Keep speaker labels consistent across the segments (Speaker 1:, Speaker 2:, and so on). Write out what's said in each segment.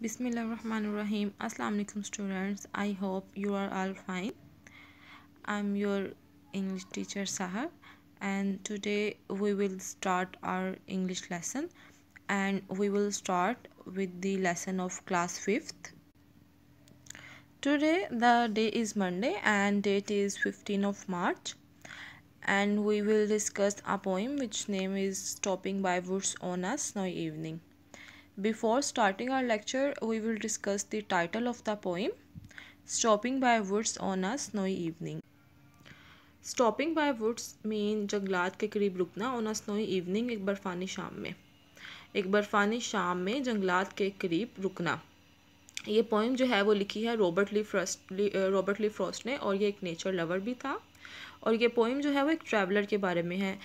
Speaker 1: Bismillah Bismillahirrahmanirrahim. Assalamu alaikum students. I hope you are all fine. I'm your English teacher Sahar and today we will start our English lesson and we will start with the lesson of class 5th. Today the day is Monday and date is 15 of March and we will discuss a poem which name is Stopping by Woods on a Snowy evening. Before starting our lecture, we will discuss the title of the poem, Stopping by Woods on a Snowy Evening. Stopping by woods mean जंगलात के करीब रुकना on a snowy evening एक बर्फ़ानी शाम में एक बर्फ़ानी शाम में जंगलात के करीब रुकना ये पोइम जो है वो लिखी है Robert Lee Frost Robert Lee Frost ने और ये एक नेचर लवर भी था और ये पोइम जो है वो एक ट्रैवलर के बारे में है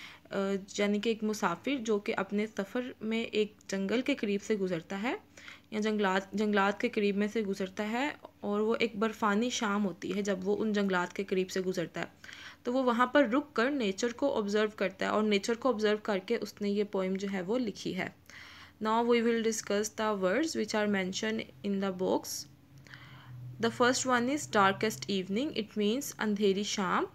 Speaker 1: यानी कि एक मुसाफिर जो कि अपने सफ़र में एक जंगल के करीब से गुज़रता है या जंगलात जंगलात के करीब में से गुज़रता है और वो एक बर्फ़ानी शाम होती है जब वो उन जंगलात के करीब से गुज़रता है तो वो वहाँ पर रुक कर नेचर को ऑब्ज़र्व करता है और नेचर को ऑब्ज़र्व करके उसने ये पोइम जो है वो लिखी है now we will discuss the words which are mention in the books the first one is darkest evening it means अंधेरी शाम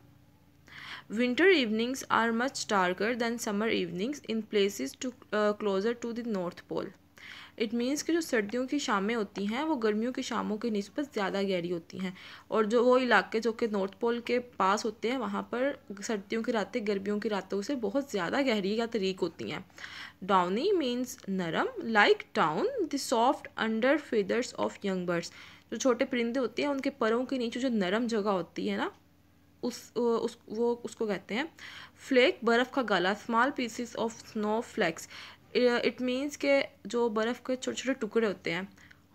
Speaker 1: Winter evenings are much darker than summer evenings in places to uh, closer to the North Pole. It means कि जो सर्दियों की शामें होती हैं वो गर्मियों की शामों के नस्बत ज़्यादा गहरी होती हैं और जो वो इलाके जो कि नॉर्थ पोल के पास होते हैं वहाँ पर सर्दियों की रातें गर्मियों की रातों से बहुत ज़्यादा गहरी या तरीक होती हैं डाउनी मीन्स नरम like down the soft under feathers of young birds जो छोटे परिंदे होते हैं उनके परों के नीचे जो नरम जगह होती है ना उस, उस वो उसको कहते हैं फ्लेक बर्फ़ का गाला small pieces of snowflakes it means के जो बर्फ़ के छोटे छोटे टुकड़े होते हैं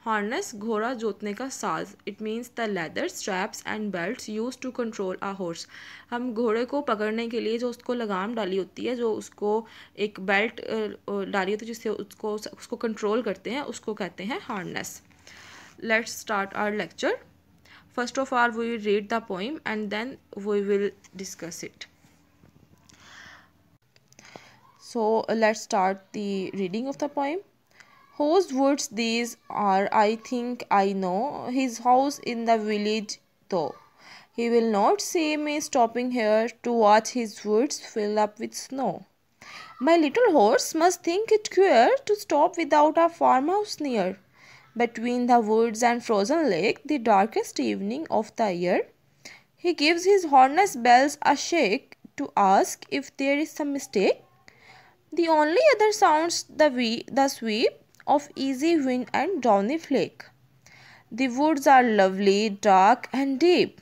Speaker 1: हार्नेस घोड़ा जोतने का साज it means the leather straps and belt use to control a horse हम घोड़े को पकड़ने के लिए जो उसको लगाम डाली होती है जो उसको एक बेल्ट डाली होती है जिससे उसको उसको कंट्रोल करते हैं उसको कहते हैं harness let's start our lecture First of all, we will read the poem and then we will discuss it. So let's start the reading of the poem. Whose woods these are, I think I know, his house in the village though. He will not see me stopping here to watch his woods fill up with snow. My little horse must think it queer to stop without a farmhouse near between the woods and frozen lake, the darkest evening of the year. He gives his harness bells a shake to ask if there is some mistake. The only other sounds the, wee, the sweep of easy wind and downy flake. The woods are lovely, dark and deep.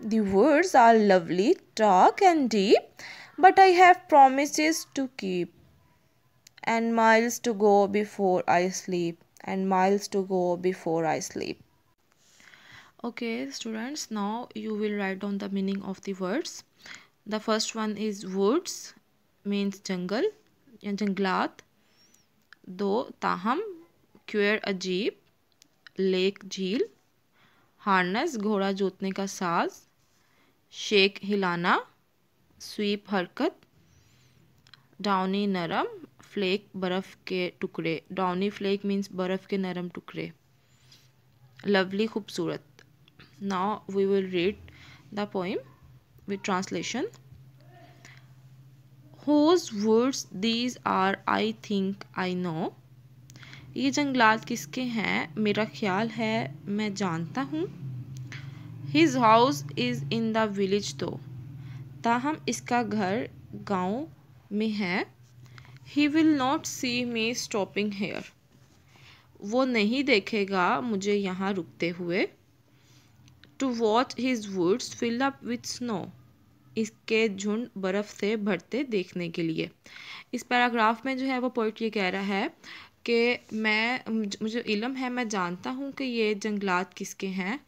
Speaker 1: The woods are lovely, dark and deep, but I have promises to keep and miles to go before I sleep and miles to go before I sleep. Okay, students, now you will write down the meaning of the words. The first one is woods, means jungle, and junglat. Do taham, queer ajeeb, lake jeel, harness, ghora jotne ka saaz, shake hilana, sweep harkat, downy naram, flake बर्फ़ के टुकड़े downy flake means बर्फ़ के नरम टुकड़े lovely खूबसूरत now we will read the poem with translation whose words these are I think I know ये जंगलात किसके हैं मेरा ख्याल है मैं जानता हूँ his house is in the village though ताहम इसका घर गांव में है he will not see me stopping here वो नहीं देखेगा मुझे यहाँ रुकते हुए to watch his woods fill up with snow इसके झुंड बर्फ़ से भरते देखने के लिए इस पैराग्राफ में जो है वो पोइट ये कह रहा है कि मैं मुझे इलम है मैं जानता हूँ कि ये जंगलात किसके हैं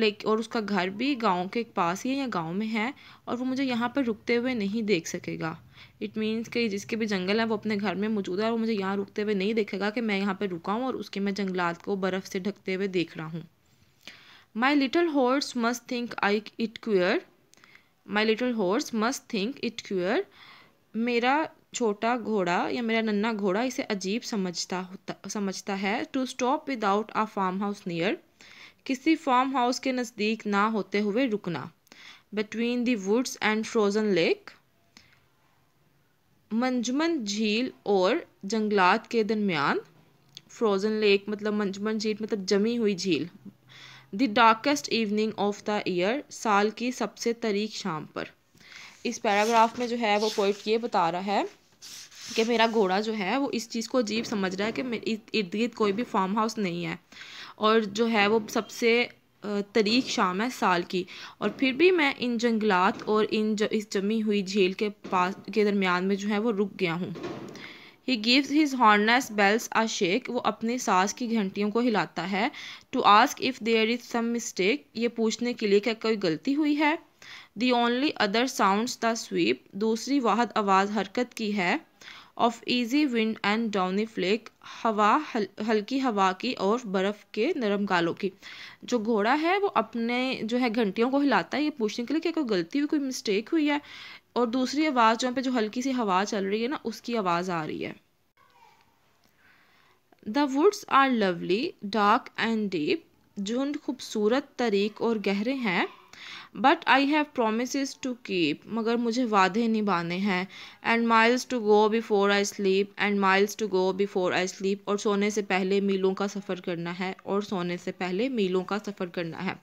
Speaker 1: लाइक और उसका घर भी गांव के पास ही है या गांव में है और वो मुझे यहाँ पर रुकते हुए नहीं देख सकेगा इट मीन्स कि जिसके भी जंगल है वो अपने घर में मौजूद है और वो मुझे यहाँ रुकते हुए नहीं देखेगा कि मैं यहाँ पर रुका हूँ और उसके मैं जंगलात को बर्फ़ से ढकते हुए देख रहा हूँ my little horse must think I it queer my little horse must think it queer मेरा छोटा घोड़ा या मेरा नन्ना घोड़ा इसे अजीब समझता होता समझता है to stop without a farmhouse near किसी फार्म हाउस के नज़दीक ना होते हुए रुकना between the woods and frozen lake मंजमन झील और जंगलात के दरमियान फ्रोज़न लेक मतलब मंजमन झील मतलब जमी हुई झील the darkest evening of the year साल की सबसे तरीक शाम पर इस पैराग्राफ में जो है वो पोइट ये बता रहा है कि मेरा घोड़ा जो है वो इस चीज़ को अजीब समझ रहा है कि इर्द गिर्द कोई भी फार्म हाउस नहीं है और जो है वो सबसे तरीक शाम है साल की और फिर भी मैं इन जंगलात और इन ज, इस जमी हुई झील के पास के दरमियान में जो है वो रुक गया हूँ he gives his harness bells a shake वो अपने सांस की घंटियों को हिलाता है to ask if there is some mistake ये पूछने के लिए क्या कोई गलती हुई है the only other sound the sweep दूसरी वाहद आवाज़ हरकत की है of easy wind and downy flake हवा हल, हल्की हवा की और बर्फ़ के नरम गालों की जो घोड़ा है वो अपने जो है घंटियों को हिलाता है ये पूछने के लिए कि कोई गलती हुई कोई मिस्टेक हुई है और दूसरी आवाज़ जहाँ पे जो हल्की सी हवा चल रही है ना उसकी आवाज़ आ रही है the woods are lovely dark and deep झुंड खूबसूरत तरीक और गहरे हैं but I have promise to keep मगर मुझे वादे निभाने हैं and miles to go before I sleep and miles to go before I sleep और सोने से पहले मीलों का सफ़र करना है और सोने से पहले मीलों का सफ़र करना है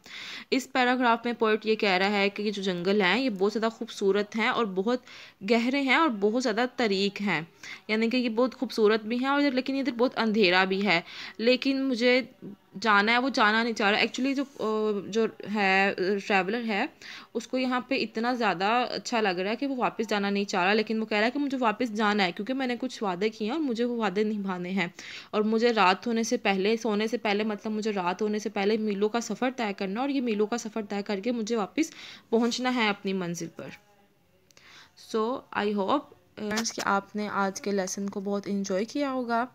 Speaker 1: इस पैराग्राफ में पोइट ये कह रहा है कि जो जंगल हैं ये बहुत ज़्यादा खूबसूरत हैं और बहुत गहरे हैं और बहुत ज़्यादा तरीक हैं यानी कि ये बहुत खूबसूरत भी हैं और इधर लेकिन इधर बहुत अंधेरा भी है लेकिन मुझे जाना है वो जाना नहीं चाह रहा एक्चुअली जो जो है ट्रैवलर है है उसको यहाँ पे इतना ज़्यादा अच्छा लग रहा है कि वो वापस जाना नहीं चाह रहा लेकिन वो कह रहा है कि मुझे वापस जाना है क्योंकि मैंने कुछ वादे किए हैं और मुझे वो वादे निभाने हैं और मुझे रात होने से पहले सोने से पहले मतलब मुझे रात होने से पहले मीलों का सफ़र तय करना और ये मीलों का सफ़र तय करके मुझे वापस पहुँचना है अपनी मंजिल पर सो आई होप फ्रेंड्स कि आपने आज के लेसन को बहुत इन्जॉय किया होगा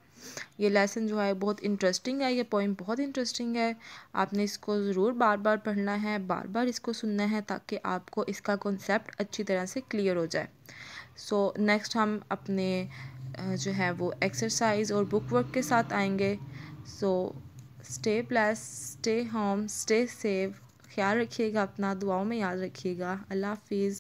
Speaker 1: ये लेसन जो है बहुत इंटरेस्टिंग है ये पोइम बहुत इंटरेस्टिंग है आपने इसको ज़रूर बार बार पढ़ना है बार बार इसको सुनना है ताकि आपको इसका कॉन्सेप्ट अच्छी तरह से क्लियर हो जाए सो so, नेक्स्ट हम अपने जो है वो एक्सरसाइज और बुक वर्क के साथ आएंगे so stay plus stay home stay safe ख्याल रखिएगा अपना दुआओं में याद रखिएगा अल्लाह हाफिज़